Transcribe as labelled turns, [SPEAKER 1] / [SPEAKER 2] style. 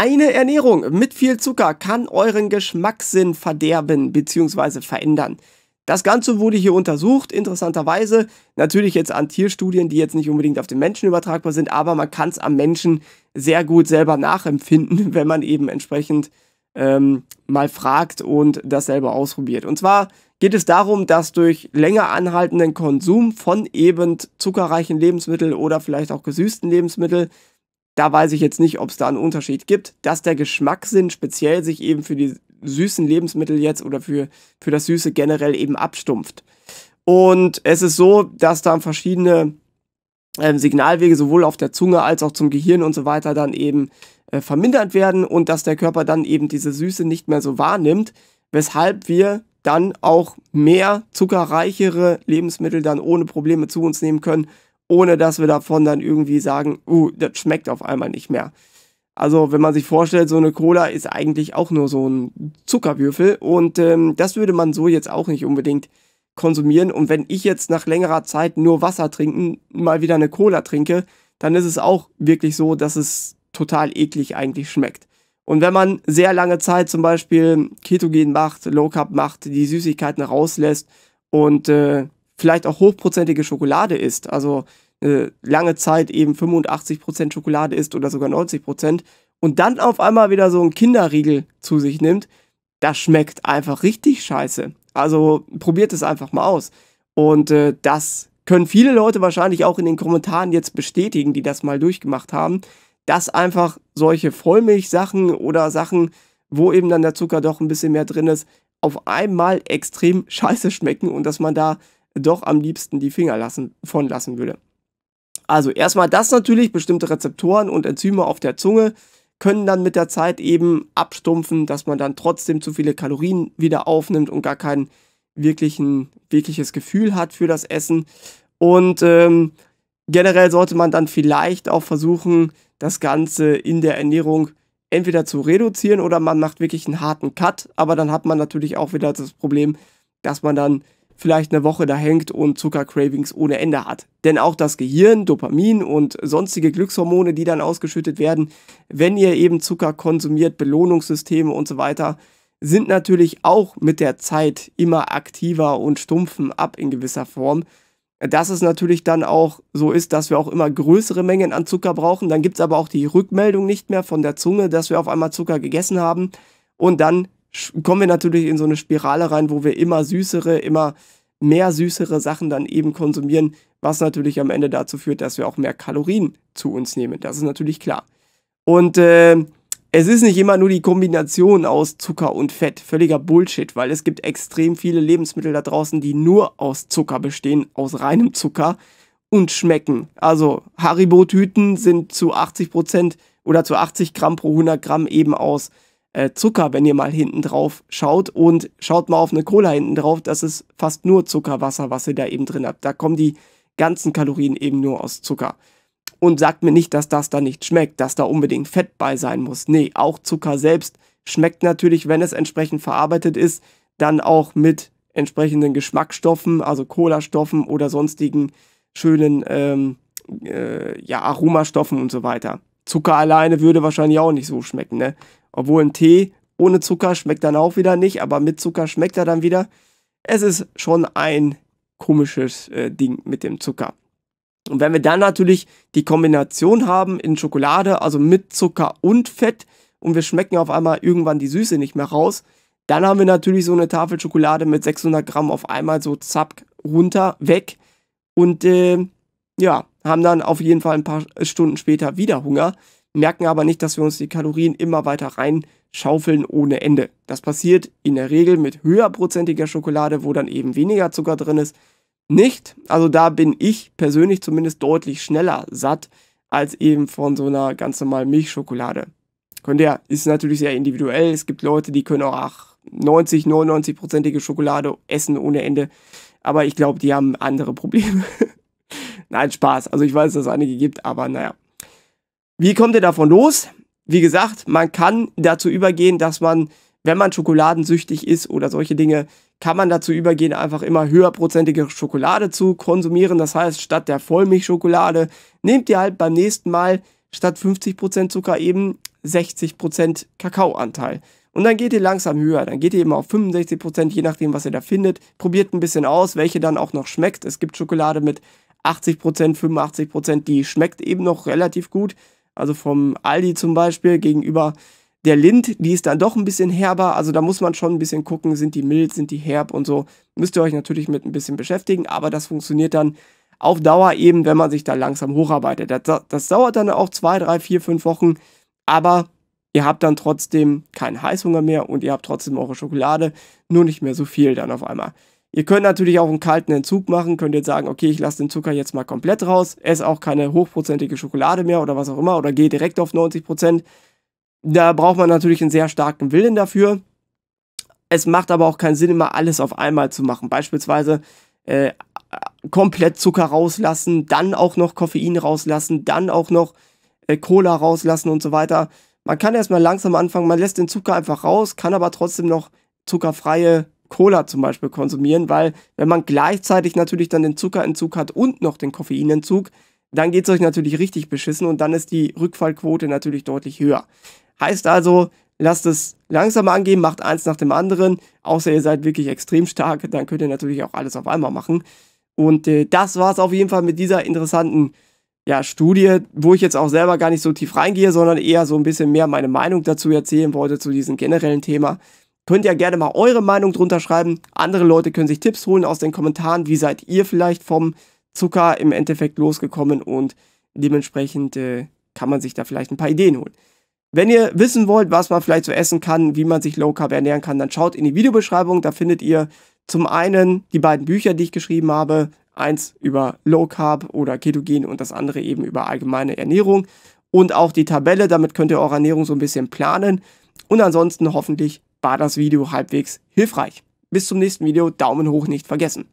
[SPEAKER 1] eine Ernährung mit viel Zucker kann euren Geschmackssinn verderben bzw. verändern. Das Ganze wurde hier untersucht, interessanterweise. Natürlich jetzt an Tierstudien, die jetzt nicht unbedingt auf den Menschen übertragbar sind, aber man kann es am Menschen sehr gut selber nachempfinden, wenn man eben entsprechend ähm, mal fragt und das selber ausprobiert. Und zwar geht es darum, dass durch länger anhaltenden Konsum von eben zuckerreichen Lebensmitteln oder vielleicht auch gesüßten Lebensmitteln da weiß ich jetzt nicht, ob es da einen Unterschied gibt, dass der Geschmackssinn speziell sich eben für die süßen Lebensmittel jetzt oder für, für das Süße generell eben abstumpft. Und es ist so, dass dann verschiedene ähm, Signalwege sowohl auf der Zunge als auch zum Gehirn und so weiter dann eben äh, vermindert werden und dass der Körper dann eben diese Süße nicht mehr so wahrnimmt, weshalb wir dann auch mehr zuckerreichere Lebensmittel dann ohne Probleme zu uns nehmen können ohne dass wir davon dann irgendwie sagen, uh, das schmeckt auf einmal nicht mehr. Also wenn man sich vorstellt, so eine Cola ist eigentlich auch nur so ein Zuckerwürfel und ähm, das würde man so jetzt auch nicht unbedingt konsumieren. Und wenn ich jetzt nach längerer Zeit nur Wasser trinken, mal wieder eine Cola trinke, dann ist es auch wirklich so, dass es total eklig eigentlich schmeckt. Und wenn man sehr lange Zeit zum Beispiel Ketogen macht, Low Carb macht, die Süßigkeiten rauslässt und äh, vielleicht auch hochprozentige Schokolade isst, also eine äh, lange Zeit eben 85% Schokolade isst oder sogar 90% und dann auf einmal wieder so einen Kinderriegel zu sich nimmt, das schmeckt einfach richtig scheiße. Also probiert es einfach mal aus. Und äh, das können viele Leute wahrscheinlich auch in den Kommentaren jetzt bestätigen, die das mal durchgemacht haben, dass einfach solche Vollmilchsachen oder Sachen, wo eben dann der Zucker doch ein bisschen mehr drin ist, auf einmal extrem scheiße schmecken und dass man da doch am liebsten die Finger lassen, von lassen würde. Also erstmal das natürlich, bestimmte Rezeptoren und Enzyme auf der Zunge können dann mit der Zeit eben abstumpfen, dass man dann trotzdem zu viele Kalorien wieder aufnimmt und gar kein wirklichen, wirkliches Gefühl hat für das Essen. Und ähm, generell sollte man dann vielleicht auch versuchen, das Ganze in der Ernährung entweder zu reduzieren oder man macht wirklich einen harten Cut, aber dann hat man natürlich auch wieder das Problem, dass man dann vielleicht eine Woche da hängt und Zuckercravings ohne Ende hat. Denn auch das Gehirn, Dopamin und sonstige Glückshormone, die dann ausgeschüttet werden, wenn ihr eben Zucker konsumiert, Belohnungssysteme und so weiter, sind natürlich auch mit der Zeit immer aktiver und stumpfen ab in gewisser Form. Dass es natürlich dann auch so ist, dass wir auch immer größere Mengen an Zucker brauchen. Dann gibt es aber auch die Rückmeldung nicht mehr von der Zunge, dass wir auf einmal Zucker gegessen haben. Und dann kommen wir natürlich in so eine Spirale rein, wo wir immer süßere, immer mehr süßere Sachen dann eben konsumieren, was natürlich am Ende dazu führt, dass wir auch mehr Kalorien zu uns nehmen. Das ist natürlich klar. Und äh, es ist nicht immer nur die Kombination aus Zucker und Fett, völliger Bullshit, weil es gibt extrem viele Lebensmittel da draußen, die nur aus Zucker bestehen, aus reinem Zucker und schmecken. Also Haribo-Tüten sind zu 80% Prozent oder zu 80 Gramm pro 100 Gramm eben aus äh, Zucker, wenn ihr mal hinten drauf schaut und schaut mal auf eine Cola hinten drauf, das ist fast nur Zuckerwasser, was ihr da eben drin habt. Da kommen die ganzen Kalorien eben nur aus Zucker. Und sagt mir nicht, dass das da nicht schmeckt, dass da unbedingt Fett bei sein muss. Nee, auch Zucker selbst schmeckt natürlich, wenn es entsprechend verarbeitet ist, dann auch mit entsprechenden Geschmacksstoffen, also Cola-Stoffen oder sonstigen schönen ähm, äh, ja, Aromastoffen und so weiter. Zucker alleine würde wahrscheinlich auch nicht so schmecken, ne? Obwohl ein Tee ohne Zucker schmeckt dann auch wieder nicht, aber mit Zucker schmeckt er dann wieder. Es ist schon ein komisches äh, Ding mit dem Zucker. Und wenn wir dann natürlich die Kombination haben in Schokolade, also mit Zucker und Fett, und wir schmecken auf einmal irgendwann die Süße nicht mehr raus, dann haben wir natürlich so eine Tafel Schokolade mit 600 Gramm auf einmal so zack runter, weg. Und äh, ja, haben dann auf jeden Fall ein paar Stunden später wieder Hunger merken aber nicht, dass wir uns die Kalorien immer weiter reinschaufeln ohne Ende. Das passiert in der Regel mit höherprozentiger Schokolade, wo dann eben weniger Zucker drin ist, nicht. Also da bin ich persönlich zumindest deutlich schneller satt als eben von so einer ganz normalen Milchschokolade. Könnt ihr, ist natürlich sehr individuell. Es gibt Leute, die können auch 90, 99-prozentige Schokolade essen ohne Ende. Aber ich glaube, die haben andere Probleme. Nein, Spaß. Also ich weiß, dass es einige gibt, aber naja. Wie kommt ihr davon los? Wie gesagt, man kann dazu übergehen, dass man, wenn man schokoladensüchtig ist oder solche Dinge, kann man dazu übergehen, einfach immer höherprozentige Schokolade zu konsumieren. Das heißt, statt der Vollmilchschokolade nehmt ihr halt beim nächsten Mal statt 50% Zucker eben 60% Kakaoanteil. Und dann geht ihr langsam höher. Dann geht ihr eben auf 65%, je nachdem, was ihr da findet. Probiert ein bisschen aus, welche dann auch noch schmeckt. Es gibt Schokolade mit 80%, 85%, die schmeckt eben noch relativ gut also vom Aldi zum Beispiel gegenüber der Lind, die ist dann doch ein bisschen herber, also da muss man schon ein bisschen gucken, sind die mild, sind die herb und so. Müsst ihr euch natürlich mit ein bisschen beschäftigen, aber das funktioniert dann auf Dauer eben, wenn man sich da langsam hocharbeitet. Das, das dauert dann auch zwei, drei, vier, fünf Wochen, aber ihr habt dann trotzdem keinen Heißhunger mehr und ihr habt trotzdem eure Schokolade, nur nicht mehr so viel dann auf einmal. Ihr könnt natürlich auch einen kalten Entzug machen, könnt jetzt sagen, okay, ich lasse den Zucker jetzt mal komplett raus, esse auch keine hochprozentige Schokolade mehr oder was auch immer oder gehe direkt auf 90%. Prozent. Da braucht man natürlich einen sehr starken Willen dafür. Es macht aber auch keinen Sinn, immer alles auf einmal zu machen. Beispielsweise äh, komplett Zucker rauslassen, dann auch noch Koffein rauslassen, dann auch noch äh, Cola rauslassen und so weiter. Man kann erstmal langsam anfangen, man lässt den Zucker einfach raus, kann aber trotzdem noch zuckerfreie Cola zum Beispiel konsumieren, weil wenn man gleichzeitig natürlich dann den Zuckerentzug hat und noch den Koffeinentzug, dann geht es euch natürlich richtig beschissen und dann ist die Rückfallquote natürlich deutlich höher. Heißt also, lasst es langsam angehen, macht eins nach dem anderen, außer ihr seid wirklich extrem stark, dann könnt ihr natürlich auch alles auf einmal machen. Und äh, das war es auf jeden Fall mit dieser interessanten ja, Studie, wo ich jetzt auch selber gar nicht so tief reingehe, sondern eher so ein bisschen mehr meine Meinung dazu erzählen wollte zu diesem generellen Thema. Könnt ihr gerne mal eure Meinung drunter schreiben. Andere Leute können sich Tipps holen aus den Kommentaren. Wie seid ihr vielleicht vom Zucker im Endeffekt losgekommen und dementsprechend äh, kann man sich da vielleicht ein paar Ideen holen. Wenn ihr wissen wollt, was man vielleicht so essen kann, wie man sich Low Carb ernähren kann, dann schaut in die Videobeschreibung. Da findet ihr zum einen die beiden Bücher, die ich geschrieben habe. Eins über Low Carb oder Ketogen und das andere eben über allgemeine Ernährung. Und auch die Tabelle, damit könnt ihr eure Ernährung so ein bisschen planen. Und ansonsten hoffentlich war das Video halbwegs hilfreich. Bis zum nächsten Video, Daumen hoch nicht vergessen.